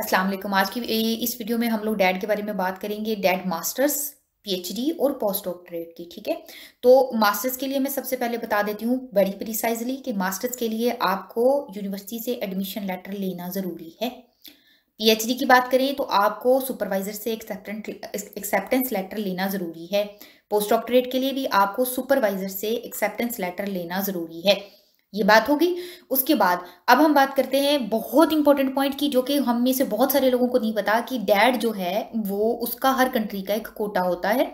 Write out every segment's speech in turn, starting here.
असलम आज की इस वीडियो में हम लोग डैड के बारे में बात करेंगे डैड मास्टर्स पीएचडी और पोस्ट डॉक्टरेट की ठीक है तो मास्टर्स के लिए मैं सबसे पहले बता देती हूँ बड़ी प्रिसाइजली कि मास्टर्स के लिए आपको यूनिवर्सिटी से एडमिशन लेटर लेना ज़रूरी है पीएचडी की बात करें तो आपको सुपरवाइजर से एक्सेप्टेंस लेटर लेना ज़रूरी है पोस्ट डॉक्टरेट के लिए भी आपको सुपरवाइजर से एक्सेप्टेंस लेटर लेना ज़रूरी है ये बात होगी उसके बाद अब हम बात करते हैं बहुत इंपॉर्टेंट पॉइंट की जो कि हम में से बहुत सारे लोगों को नहीं पता कि डैड जो है वो उसका हर कंट्री का एक कोटा होता है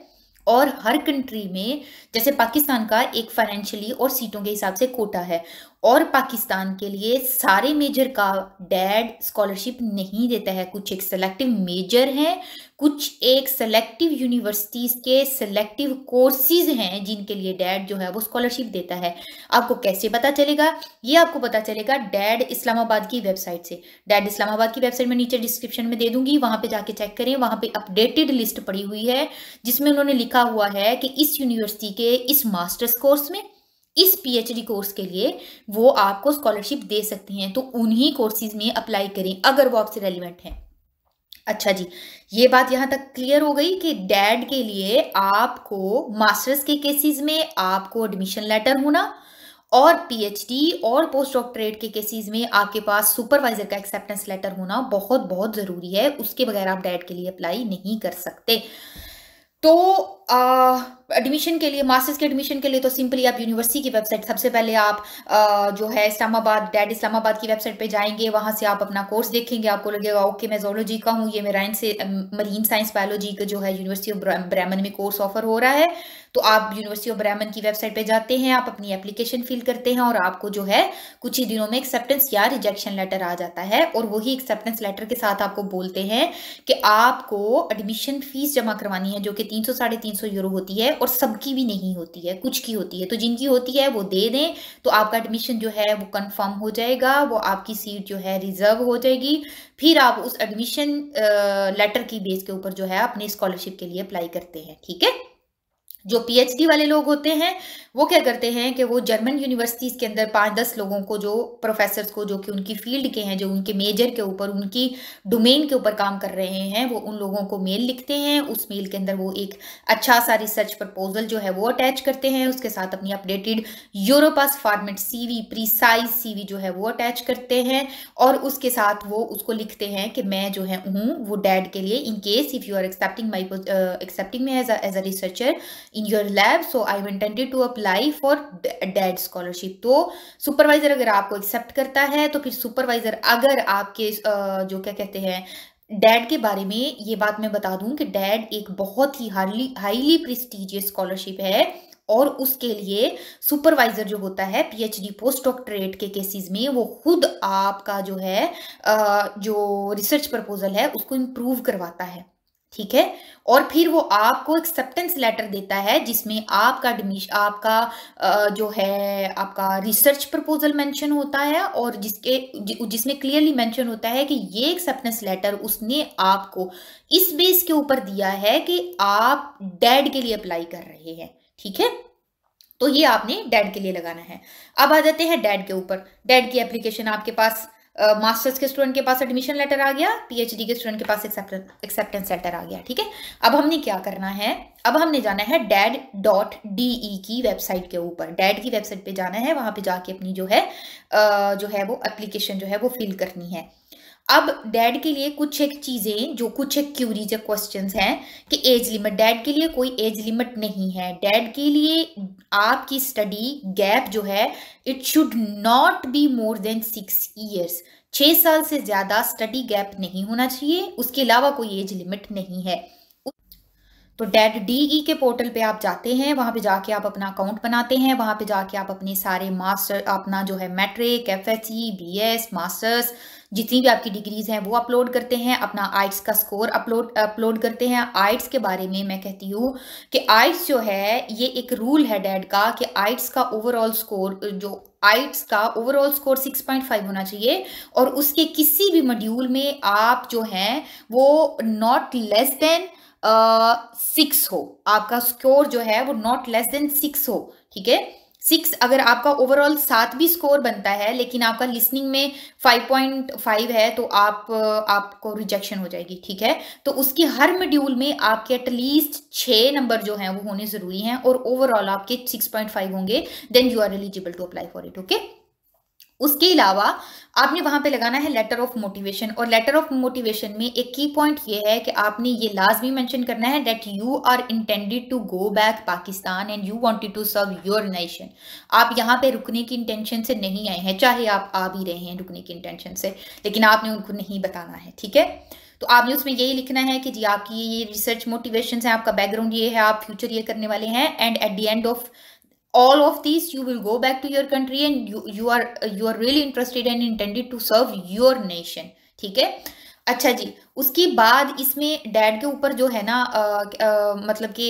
और हर कंट्री में जैसे पाकिस्तान का एक फाइनेंशियली और सीटों के हिसाब से कोटा है और पाकिस्तान के लिए सारे मेजर का डैड स्कॉलरशिप नहीं देता है कुछ एक सेलेक्टिव मेजर हैं कुछ एक सेलेक्टिव यूनिवर्सिटीज़ के सेलेक्टिव कोर्सेज हैं जिनके लिए डैड जो है वो स्कॉलरशिप देता है आपको कैसे पता चलेगा ये आपको पता चलेगा डैड इस्लामाबाद की वेबसाइट से डैड इस्लामाबाद की वेबसाइट में नीचे डिस्क्रिप्शन में दे दूंगी वहाँ पर जाके चेक करें वहाँ पर अपडेटेड लिस्ट पड़ी हुई है जिसमें उन्होंने लिखा हुआ है कि इस यूनिवर्सिटी के इस मास्टर्स कोर्स में इस पीएचडी कोर्स के लिए वो आपको स्कॉलरशिप दे सकती हैं तो उन्हीं कोर्सेज में अप्लाई करें अगर वो आपसे रेलिवेंट हैं अच्छा जी ये बात यहाँ तक क्लियर हो गई कि डैड के लिए आपको मास्टर्स के केसेस में आपको एडमिशन लेटर होना और पीएचडी और पोस्ट डॉक्टरेट के केसेस में आपके पास सुपरवाइजर का एक्सेप्टेंस लेटर होना बहुत बहुत ज़रूरी है उसके बगैर आप डैड के लिए अप्लाई नहीं कर सकते तो एडमिशन के लिए मास्टर्स के एडमिशन के लिए तो सिंपली आप यूनिवर्सिटी की वेबसाइट सबसे पहले आप आ, जो है इस्लामाबाद डैड इस्लामाबाद की वेबसाइट पे जाएंगे वहाँ से आप अपना कोर्स देखेंगे आपको लगेगा ओके मैं जोलॉजी का हूँ ये मेरा से मरीन साइंस बायोलॉजी का जो है यूनिवर्सिटी ऑफ ब्रह्मन में कोर्स ऑफर हो रहा है तो आप यूनिवर्सिटी ऑफ ब्रह्मन की वेबसाइट पे जाते हैं आप अपनी एप्लीकेशन फिल करते हैं और आपको जो है कुछ ही दिनों में एक्सेप्टेंस या रिजेक्शन लेटर आ जाता है और वही एक्सेप्टेंस लेटर के साथ आपको बोलते हैं कि आपको एडमिशन फीस जमा करवानी है जो कि तीन सौ साढ़े तीन सौ यूरो होती है और सबकी भी नहीं होती है कुछ की होती है तो जिनकी होती है वो दे दें तो आपका एडमिशन जो है वो कन्फर्म हो जाएगा वो आपकी सीट जो है रिजर्व हो जाएगी फिर आप उस एडमिशन लेटर की बेस के ऊपर जो है अपने स्कॉलरशिप के लिए अप्लाई करते हैं ठीक है जो पीएचडी वाले लोग होते हैं वो क्या करते हैं कि वो जर्मन यूनिवर्सिटीज़ के अंदर पाँच दस लोगों को जो प्रोफेसर्स को जो कि उनकी फील्ड के हैं जो उनके मेजर के ऊपर उनकी डोमेन के ऊपर काम कर रहे हैं वो उन लोगों को मेल लिखते हैं उस मेल के अंदर वो एक अच्छा सा रिसर्च प्रपोजल जो है वो अटैच करते हैं उसके साथ अपनी updated Europass format C V precise C V जो है वो अटैच करते हैं और उसके साथ वो उसको लिखते हैं कि मैं जो है हूँ वो डैड के लिए in case if you are accepting my accepting me as a researcher in your lab so I intended to apply for DAAD scholarship तो सुपरवाइजर अगर आपको एक्सेप्ट करता है तो फिर सुपरवाइजर अगर आपके जो क्या कहते हैं डैड के बारे में ये बात मैं बता दूं कि डैड एक बहुत ही हाईली हाईली प्रेस्टिजियस स्कॉलरशिप है और उसके लिए सुपरवाइजर जो होता है पीएचडी पोस्ट डॉक्टरेट के केसेस में वो खुद आपका जो है जो रिसर्च प्रपोजल है उसको इम्प्रूव करवाता है ठीक है और फिर वो आपको एक्सेप्टेंस लेटर देता है जिसमें आपका डमिश आपका जो है आपका रिसर्च प्रपोजल मेंशन होता है और जिसके जिसमें क्लियरली मेंशन होता है कि ये एक्सेप्टेंस लेटर उसने आपको इस बेस के ऊपर दिया है कि आप डेड के लिए अप्लाई कर रहे हैं ठीक है तो ये आपने डेड के लिए लगाना है अब आ जाते हैं डेड के ऊपर डेड की एप्लीकेशन आपके पास मास्टर्स uh, के स्टूडेंट के पास एडमिशन लेटर आ गया पीएचडी के स्टूडेंट के पास एक्सेप्टेंस लेटर आ गया ठीक है अब हमने क्या करना है अब हमने जाना है डैड डॉट डी ई की वेबसाइट के ऊपर डैड की वेबसाइट पे जाना है वहाँ पे जाके अपनी जो है uh, जो है वो एप्लीकेशन जो है वो फिल करनी है अब डैड के लिए कुछ एक चीज़ें जो कुछ एक क्यूरीज या क्वेश्चन हैं कि एज लिमिट डैड के लिए कोई एज लिमिट नहीं है डैड के लिए आपकी स्टडी गैप जो है it should not be more than six years छः साल से ज़्यादा स्टडी गैप नहीं होना चाहिए उसके अलावा कोई एज लिमिट नहीं है तो डेट डी ई के पोर्टल पे आप जाते हैं वहाँ पे जाके आप अपना अकाउंट बनाते हैं वहाँ पे जाके आप अपने सारे मास्टर अपना जो है matric F S C B S masters जितनी भी आपकी डिग्रीज हैं वो अपलोड करते हैं अपना आइट्स का स्कोर अपलोड अपलोड करते हैं आइट्स के बारे में मैं कहती हूँ कि आइट्स जो है ये एक रूल है डैड का कि आइट्स का ओवरऑल स्कोर जो आइट्स का ओवरऑल स्कोर 6.5 होना चाहिए और उसके किसी भी मॉड्यूल में आप जो हैं वो not less than six uh, हो आपका स्कोर जो है वो नॉट लेस देन सिक्स हो ठीक है सिक्स अगर आपका ओवरऑल सात भी स्कोर बनता है लेकिन आपका लिसनिंग में फाइव पॉइंट फाइव है तो आप आपको रिजेक्शन हो जाएगी ठीक है तो उसकी हर मेड्यूल में आपके एटलीस्ट छः नंबर जो हैं वो होने ज़रूरी हैं और ओवरऑल आपके सिक्स पॉइंट फाइव होंगे then you are eligible to apply for it okay उसके अलावा आपने वहां पे लगाना है लेटर ऑफ मोटिवेशन और लेटर ऑफ मोटिवेशन में एक की पॉइंट ये है कि आपने ये लाजमी मेंशन करना है that you are intended to go back Pakistan and you wanted to serve your nation आप यहाँ पे रुकने की इंटेंशन से नहीं आए हैं चाहे आप आ भी रहे हैं रुकने की इंटेंशन से लेकिन आपने उनको नहीं बताना है ठीक है तो आपने उसमें यही लिखना है कि जी आपकी ये रिसर्च मोटिवेशन है आपका बैकग्राउंड ये है आप फ्यूचर ये करने वाले हैं and at the end of all of these you will go back to your country and you you are you are really interested and intended to serve your nation ठीक है अच्छा जी उसके बाद इसमें डैड के ऊपर जो है ना आ, आ, मतलब कि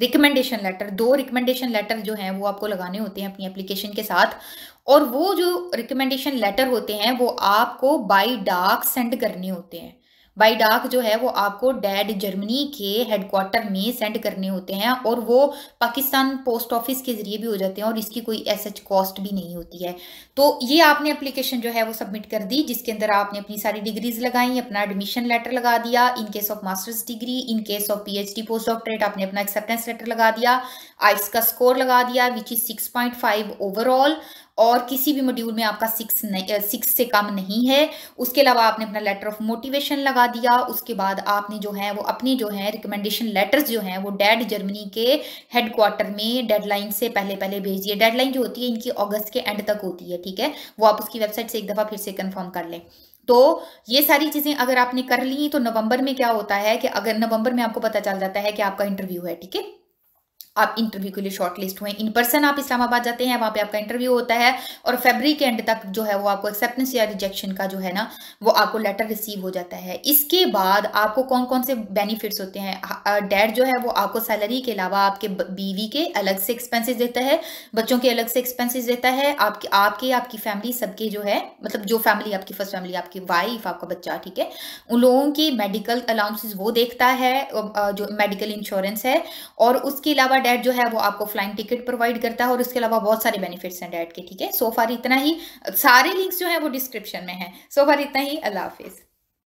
रिकमेंडेशन लेटर दो रिकमेंडेशन लेटर जो हैं वो आपको लगाने होते हैं अपनी एप्लीकेशन के साथ और वो जो रिकमेंडेशन लेटर होते हैं वो आपको बाय डाक सेंड करने होते हैं बाई डाक जो है वो आपको डैड जर्मनी के हेडक्वार्टर में सेंड करने होते हैं और वो पाकिस्तान पोस्ट ऑफिस के ज़रिए भी हो जाते हैं और इसकी कोई एच कॉस्ट भी नहीं होती है तो ये आपने एप्लीकेशन जो है वो सबमिट कर दी जिसके अंदर आपने अपनी सारी डिग्रीज लगाई अपना एडमिशन लेटर लगा दिया in case of masters degree in case of P D post doctorate आपने अपना एक्सेप्टेंस लेटर लगा दिया आइस का स्कोर लगा दिया which is six point five overall और किसी भी मॉड्यूल में आपका सिक्स सिक्स से कम नहीं है उसके अलावा आपने अपना लेटर ऑफ मोटिवेशन लगा दिया उसके बाद आपने जो है वो अपनी जो है रिकमेंडेशन लेटर्स जो हैं वो डेड जर्मनी के हेडक्वार्टर में डेडलाइन से पहले पहले भेज दिए डेडलाइन जो होती है इनकी अगस्त के एंड तक होती है ठीक है वो आप उसकी वेबसाइट से एक दफ़ा फिर से कन्फर्म कर लें तो ये सारी चीज़ें अगर आपने कर ली तो नवंबर में क्या होता है कि अगर नवंबर में आपको पता चल जाता है कि आपका इंटरव्यू है ठीक है आप इंटरव्यू के लिए शॉर्टलिस्ट हुए इन पर्सन आप इस्लामाबाद जाते हैं वहाँ पे आपका इंटरव्यू होता है और फेबरी के एंड तक जो है वो आपको एक्सेप्टेंस या रिजेक्शन का जो है ना वो आपको लेटर रिसीव हो जाता है इसके बाद आपको कौन कौन से बेनिफिट्स होते हैं डैड जो है वो आपको सैलरी के अलावा आपके बीवी के अलग से एक्सपेंसिस देता है बच्चों के अलग से एक्सपेंसिस देता है आपके आपके आपकी फैमिली सबके जो है मतलब जो फैमिली आपकी फर्स्ट फैमिली आपकी वाइफ आपका बच्चा ठीक है उन लोगों की मेडिकल अलाउंसेस वो देखता है जो मेडिकल इंश्योरेंस है और उसके अलावा डैड जो है वो आपको फ्लाइंग टिकट प्रोवाइड करता है और इसके अलावा बहुत सारे बेनिफिट्स हैं डैड के ठीक है सो फार इतना ही सारे लिंक्स जो है वो डिस्क्रिप्शन में है सो फार इतना ही अल्लाह हाफिज़